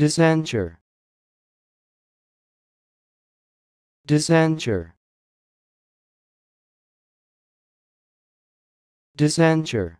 Disanchor. Disanchor. Disanchor.